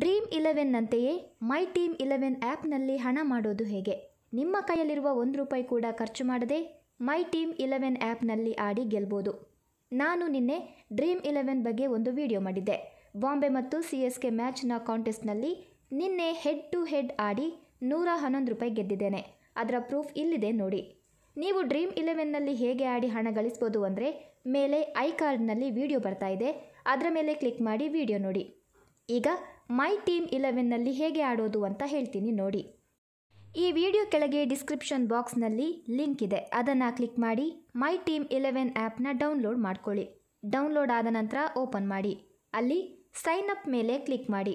dream ಇಲೆವೆನ್ನಂತೆಯೇ my team eleven ಆ್ಯಪ್ನಲ್ಲಿ ಹಣ ಮಾಡೋದು ಹೇಗೆ ನಿಮ್ಮ ಕೈಯಲ್ಲಿರುವ ಒಂದು ರೂಪಾಯಿ ಕೂಡ ಖರ್ಚು ಮಾಡದೆ ಮೈ ಟೀಮ್ ಇಲೆವೆನ್ ಆ್ಯಪ್ನಲ್ಲಿ ಆಡಿ ಗೆಲ್ಬೋದು ನಾನು ನಿನ್ನೆ ಡ್ರೀಮ್ ಇಲೆವೆನ್ ಬಗ್ಗೆ ಒಂದು ವಿಡಿಯೋ ಮಾಡಿದ್ದೆ ಬಾಂಬೆ ಮತ್ತು ಸಿ ಎಸ್ ಕೆ ಮ್ಯಾಚ್ನ ಕಾಂಟೆಸ್ಟ್ನಲ್ಲಿ ನಿನ್ನೆ ಹೆಡ್ ಟು ಹೆಡ್ ಆಡಿ ನೂರ ಹನ್ನೊಂದು ರೂಪಾಯಿ ಗೆದ್ದಿದ್ದೇನೆ ಅದರ ಪ್ರೂಫ್ ಇಲ್ಲಿದೆ ನೋಡಿ ನೀವು ಡ್ರೀಮ್ ಇಲೆವೆನ್ನಲ್ಲಿ ಹೇಗೆ ಆಡಿ ಹಣ ಗಳಿಸ್ಬೋದು ಅಂದರೆ ಮೇಲೆ ಐ ಕಾರ್ಡ್ನಲ್ಲಿ ವಿಡಿಯೋ ಬರ್ತಾ ಇದೆ ಅದರ ಮೇಲೆ ಕ್ಲಿಕ್ ಮಾಡಿ ವಿಡಿಯೋ ನೋಡಿ ಈಗ ಮೈ ಟೀಮ್ ಇಲೆವೆನ್ನಲ್ಲಿ ಹೇಗೆ ಆಡೋದು ಅಂತ ಹೇಳ್ತೀನಿ ನೋಡಿ ಈ ವಿಡಿಯೋ ಕೆಳಗೆ ಡಿಸ್ಕ್ರಿಪ್ಷನ್ ಬಾಕ್ಸ್ನಲ್ಲಿ ಲಿಂಕ್ ಇದೆ ಅದನ್ನು ಕ್ಲಿಕ್ ಮಾಡಿ ಮೈ ಟೀಮ್ ಇಲೆವೆನ್ ಆ್ಯಪ್ನ ಡೌನ್ಲೋಡ್ ಮಾಡ್ಕೊಳ್ಳಿ ಡೌನ್ಲೋಡ್ ಆದ ನಂತರ ಓಪನ್ ಮಾಡಿ ಅಲ್ಲಿ ಸೈನ್ ಅಪ್ ಮೇಲೆ ಕ್ಲಿಕ್ ಮಾಡಿ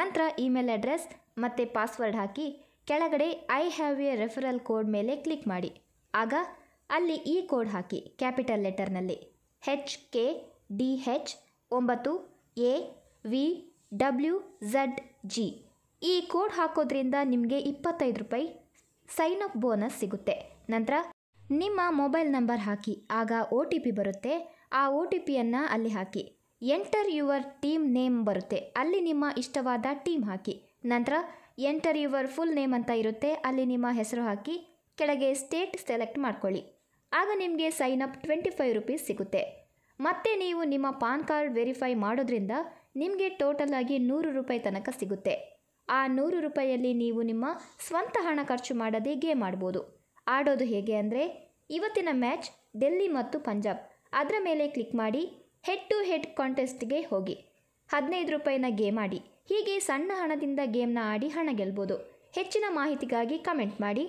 ನಂತರ ಇಮೇಲ್ ಅಡ್ರೆಸ್ ಮತ್ತು ಪಾಸ್ವರ್ಡ್ ಹಾಕಿ ಕೆಳಗಡೆ I have a referral code ಮೇಲೆ ಕ್ಲಿಕ್ ಮಾಡಿ ಆಗ ಅಲ್ಲಿ ಈ ಕೋಡ್ ಹಾಕಿ ಕ್ಯಾಪಿಟಲ್ ಲೆಟರ್ನಲ್ಲಿ ಹೆಚ್ ಕೆ ಡಿ ಹೆಚ್ ಒಂಬತ್ತು A V W Z G ಈ ಕೋಡ್ ಹಾಕೋದ್ರಿಂದ ನಿಮಗೆ ಇಪ್ಪತ್ತೈದು ರೂಪಾಯಿ ಸೈನ್ ಅಪ್ ಬೋನಸ್ ಸಿಗುತ್ತೆ ನಂತರ ನಿಮ್ಮ ಮೊಬೈಲ್ ನಂಬರ್ ಹಾಕಿ ಆಗ ಓ ಟಿ ಪಿ ಬರುತ್ತೆ ಆ ಒ ಟಿ ಪಿಯನ್ನು ಅಲ್ಲಿ ಹಾಕಿ ಎಂಟರ್ ಯುವರ್ ಟೀಮ್ ನೇಮ್ ಬರುತ್ತೆ ಅಲ್ಲಿ ನಿಮ್ಮ ಇಷ್ಟವಾದ ಟೀಮ್ ಹಾಕಿ ನಂತರ ಎಂಟರ್ ಯುವರ್ ಫುಲ್ ನೇಮ್ ಅಂತ ಇರುತ್ತೆ ಅಲ್ಲಿ ನಿಮ್ಮ ಹೆಸರು ಹಾಕಿ ಕೆಳಗೆ ಸ್ಟೇಟ್ ಸೆಲೆಕ್ಟ್ ಮಾಡ್ಕೊಳ್ಳಿ ಆಗ ನಿಮಗೆ sign up twenty five rupees ಸಿಗುತ್ತೆ ಮತ್ತೆ ನೀವು ನಿಮ್ಮ ಪಾನ್ ಕಾರ್ಡ್ ವೆರಿಫೈ ಮಾಡೋದ್ರಿಂದ ನಿಮಗೆ ಟೋಟಲ್ ಆಗಿ ನೂರು ರೂಪಾಯಿ ತನಕ ಸಿಗುತ್ತೆ ಆ ನೂರು ರೂಪಾಯಿಯಲ್ಲಿ ನೀವು ನಿಮ್ಮ ಸ್ವಂತ ಹಣ ಖರ್ಚು ಮಾಡದೆ ಗೇಮ್ ಮಾಡ್ಬೋದು ಆಡೋದು ಹೇಗೆ ಅಂದರೆ ಇವತ್ತಿನ ಮ್ಯಾಚ್ ಡೆಲ್ಲಿ ಮತ್ತು ಪಂಜಾಬ್ ಅದರ ಮೇಲೆ ಕ್ಲಿಕ್ ಮಾಡಿ ಹೆಡ್ ಟು ಹೆಡ್ ಕಾಂಟೆಸ್ಟ್ಗೆ ಹೋಗಿ ಹದಿನೈದು ರೂಪಾಯಿನ ಗೇಮ್ ಆಡಿ ಹೀಗೆ ಸಣ್ಣ ಹಣದಿಂದ ಗೇಮ್ನ ಆಡಿ ಹಣ ಗೆಲ್ಬೋದು ಹೆಚ್ಚಿನ ಮಾಹಿತಿಗಾಗಿ ಕಮೆಂಟ್ ಮಾಡಿ